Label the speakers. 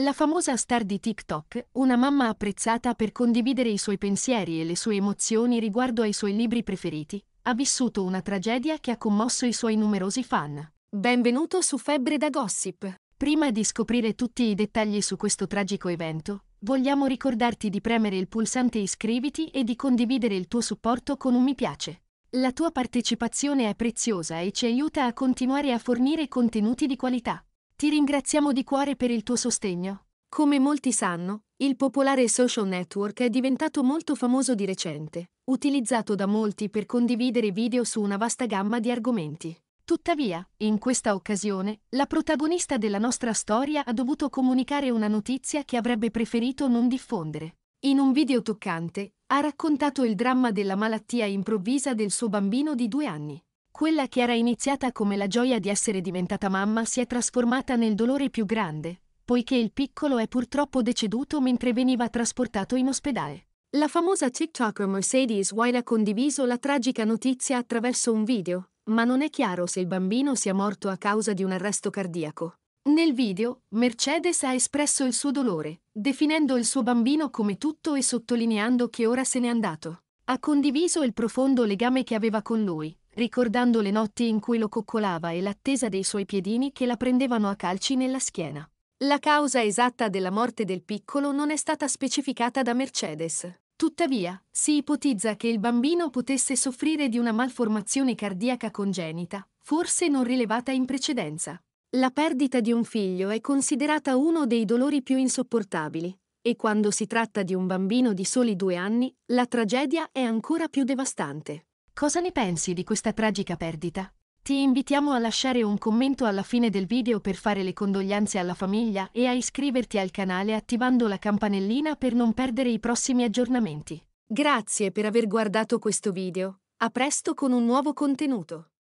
Speaker 1: La famosa star di TikTok, una mamma apprezzata per condividere i suoi pensieri e le sue emozioni riguardo ai suoi libri preferiti, ha vissuto una tragedia che ha commosso i suoi numerosi fan. Benvenuto su Febbre da Gossip. Prima di scoprire tutti i dettagli su questo tragico evento, vogliamo ricordarti di premere il pulsante iscriviti e di condividere il tuo supporto con un mi piace. La tua partecipazione è preziosa e ci aiuta a continuare a fornire contenuti di qualità. Ti ringraziamo di cuore per il tuo sostegno. Come molti sanno, il popolare social network è diventato molto famoso di recente, utilizzato da molti per condividere video su una vasta gamma di argomenti. Tuttavia, in questa occasione, la protagonista della nostra storia ha dovuto comunicare una notizia che avrebbe preferito non diffondere. In un video toccante, ha raccontato il dramma della malattia improvvisa del suo bambino di due anni. Quella che era iniziata come la gioia di essere diventata mamma si è trasformata nel dolore più grande, poiché il piccolo è purtroppo deceduto mentre veniva trasportato in ospedale. La famosa TikToker Mercedes White ha condiviso la tragica notizia attraverso un video, ma non è chiaro se il bambino sia morto a causa di un arresto cardiaco. Nel video, Mercedes ha espresso il suo dolore, definendo il suo bambino come tutto e sottolineando che ora se n'è andato. Ha condiviso il profondo legame che aveva con lui, ricordando le notti in cui lo coccolava e l'attesa dei suoi piedini che la prendevano a calci nella schiena. La causa esatta della morte del piccolo non è stata specificata da Mercedes. Tuttavia, si ipotizza che il bambino potesse soffrire di una malformazione cardiaca congenita, forse non rilevata in precedenza. La perdita di un figlio è considerata uno dei dolori più insopportabili, e quando si tratta di un bambino di soli due anni, la tragedia è ancora più devastante. Cosa ne pensi di questa tragica perdita? Ti invitiamo a lasciare un commento alla fine del video per fare le condoglianze alla famiglia e a iscriverti al canale attivando la campanellina per non perdere i prossimi aggiornamenti. Grazie per aver guardato questo video. A presto con un nuovo contenuto.